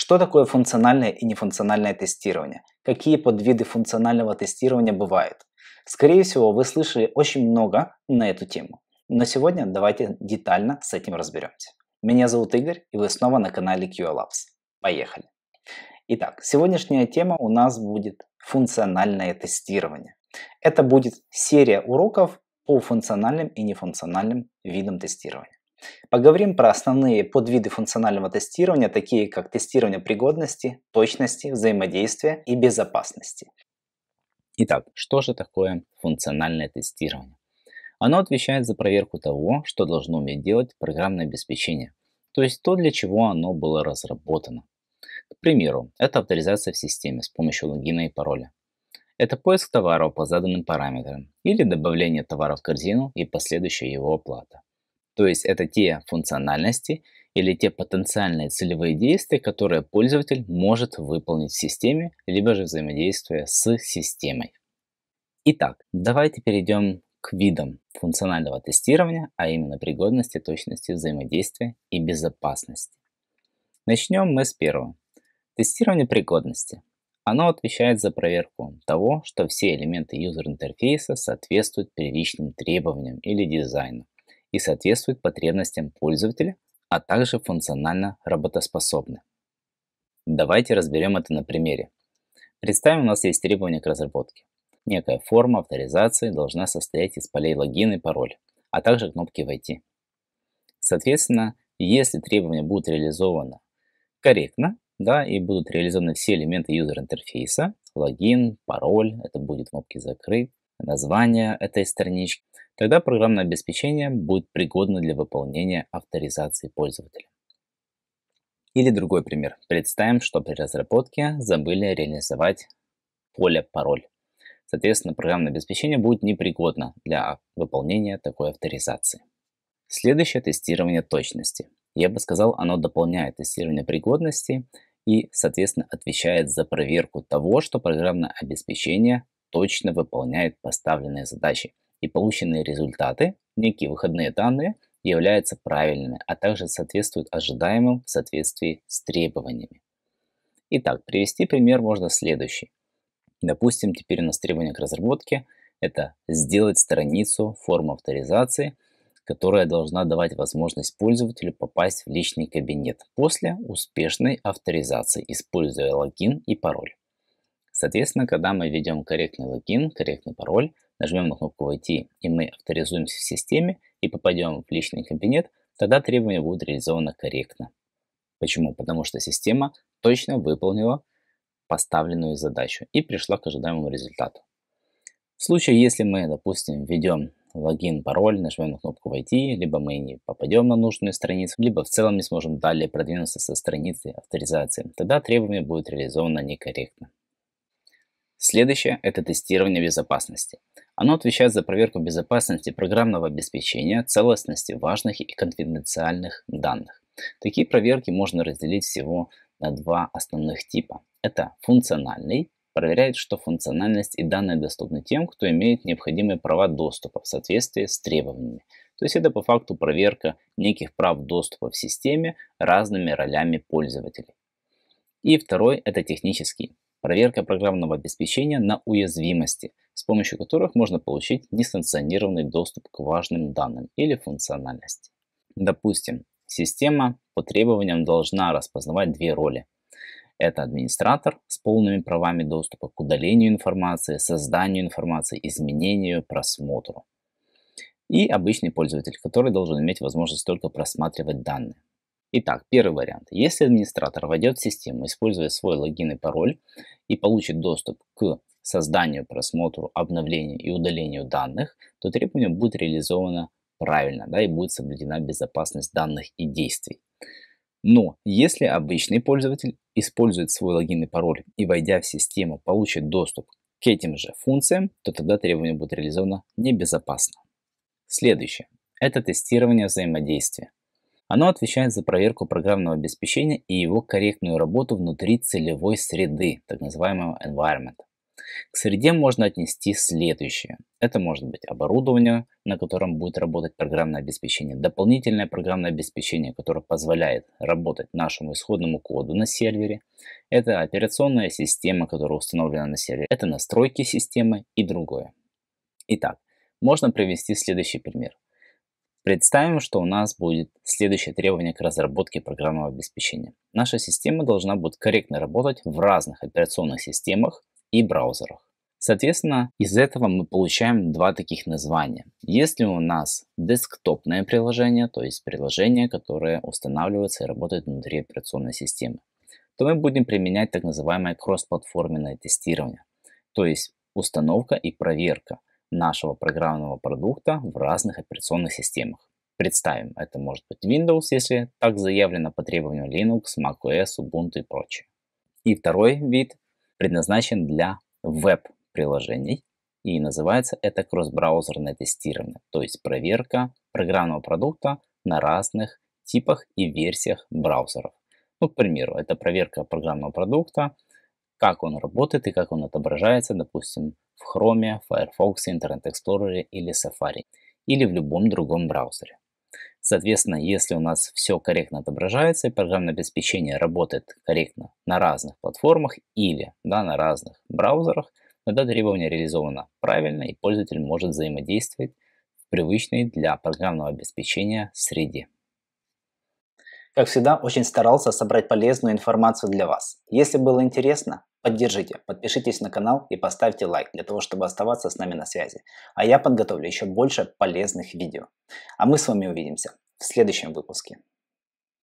Что такое функциональное и нефункциональное тестирование? Какие подвиды функционального тестирования бывают? Скорее всего, вы слышали очень много на эту тему. Но сегодня давайте детально с этим разберемся. Меня зовут Игорь, и вы снова на канале QA Labs. Поехали! Итак, сегодняшняя тема у нас будет функциональное тестирование. Это будет серия уроков по функциональным и нефункциональным видам тестирования. Поговорим про основные подвиды функционального тестирования, такие как тестирование пригодности, точности, взаимодействия и безопасности. Итак, что же такое функциональное тестирование? Оно отвечает за проверку того, что должно уметь делать программное обеспечение, то есть то, для чего оно было разработано. К примеру, это авторизация в системе с помощью логина и пароля. Это поиск товаров по заданным параметрам или добавление товара в корзину и последующая его оплата. То есть это те функциональности или те потенциальные целевые действия, которые пользователь может выполнить в системе, либо же взаимодействуя с системой. Итак, давайте перейдем к видам функционального тестирования, а именно пригодности, точности, взаимодействия и безопасности. Начнем мы с первого. Тестирование пригодности. Оно отвечает за проверку того, что все элементы юзер интерфейса соответствуют первичным требованиям или дизайну – и соответствуют потребностям пользователя, а также функционально работоспособны. Давайте разберем это на примере. Представим, у нас есть требования к разработке. Некая форма авторизации должна состоять из полей логин и пароль, а также кнопки «Войти». Соответственно, если требования будут реализованы корректно, да, и будут реализованы все элементы юзер-интерфейса, логин, пароль, это будет кнопки «Закрыть», название этой странички, тогда программное обеспечение будет пригодно для выполнения авторизации пользователя. Или другой пример. Представим, что при разработке забыли реализовать поле «Пароль». Соответственно, программное обеспечение будет непригодно для выполнения такой авторизации. Следующее – тестирование точности. Я бы сказал, оно дополняет тестирование пригодности и, соответственно, отвечает за проверку того, что программное обеспечение точно выполняет поставленные задачи, и полученные результаты, некие выходные данные, являются правильными, а также соответствуют ожидаемым в соответствии с требованиями. Итак, привести пример можно следующий. Допустим, теперь у нас требование к разработке – это сделать страницу формы авторизации, которая должна давать возможность пользователю попасть в личный кабинет после успешной авторизации, используя логин и пароль. Соответственно, когда мы введем корректный логин, корректный пароль, нажмем на кнопку «Войти» и мы авторизуемся в системе и попадем в личный кабинет, тогда требования будут реализованы корректно. Почему? Потому что система точно выполнила поставленную задачу и пришла к ожидаемому результату. В случае, если мы, допустим, введем логин, пароль, нажмем на кнопку «Войти», либо мы не попадем на нужную страницу, либо в целом не сможем далее продвинуться со страницы авторизации, тогда требование будет реализовано некорректно. Следующее – это тестирование безопасности. Оно отвечает за проверку безопасности программного обеспечения, целостности важных и конфиденциальных данных. Такие проверки можно разделить всего на два основных типа. Это функциональный, проверяет, что функциональность и данные доступны тем, кто имеет необходимые права доступа в соответствии с требованиями. То есть это по факту проверка неких прав доступа в системе разными ролями пользователей. И второй – это технический проверка программного обеспечения на уязвимости, с помощью которых можно получить несанкционированный доступ к важным данным или функциональности. Допустим, система по требованиям должна распознавать две роли. Это администратор с полными правами доступа к удалению информации, созданию информации, изменению, просмотру. И обычный пользователь, который должен иметь возможность только просматривать данные. Итак, первый вариант. Если администратор войдет в систему, используя свой логин и пароль и получит доступ к созданию, просмотру, обновлению и удалению данных, то требование будет реализовано правильно да, и будет соблюдена безопасность данных и действий. Но если обычный пользователь использует свой логин и пароль и, войдя в систему, получит доступ к этим же функциям, то тогда требование будет реализовано небезопасно. Следующее – это тестирование взаимодействия. Оно отвечает за проверку программного обеспечения и его корректную работу внутри целевой среды, так называемого environment. К среде можно отнести следующее. Это может быть оборудование, на котором будет работать программное обеспечение, дополнительное программное обеспечение, которое позволяет работать нашему исходному коду на сервере. Это операционная система, которая установлена на сервере. Это настройки системы и другое. Итак, можно привести следующий пример. Представим, что у нас будет следующее требование к разработке программного обеспечения. Наша система должна будет корректно работать в разных операционных системах и браузерах. Соответственно, из этого мы получаем два таких названия. Если у нас десктопное приложение, то есть приложение, которое устанавливается и работает внутри операционной системы, то мы будем применять так называемое кроссплатформенное тестирование, то есть установка и проверка нашего программного продукта в разных операционных системах. Представим, это может быть Windows, если так заявлено по требованию Linux, macOS, Ubuntu и прочее. И второй вид предназначен для веб-приложений и называется это кросс-браузерное тестирование, то есть проверка программного продукта на разных типах и версиях браузеров. Ну, к примеру, это проверка программного продукта, как он работает и как он отображается, допустим, Chrome, Firefox, Internet Explorer или Safari, или в любом другом браузере. Соответственно, если у нас все корректно отображается и программное обеспечение работает корректно на разных платформах или да, на разных браузерах, тогда требование реализовано правильно и пользователь может взаимодействовать в привычной для программного обеспечения среде. Как всегда, очень старался собрать полезную информацию для вас. Если было интересно, поддержите, подпишитесь на канал и поставьте лайк для того, чтобы оставаться с нами на связи. А я подготовлю еще больше полезных видео. А мы с вами увидимся в следующем выпуске.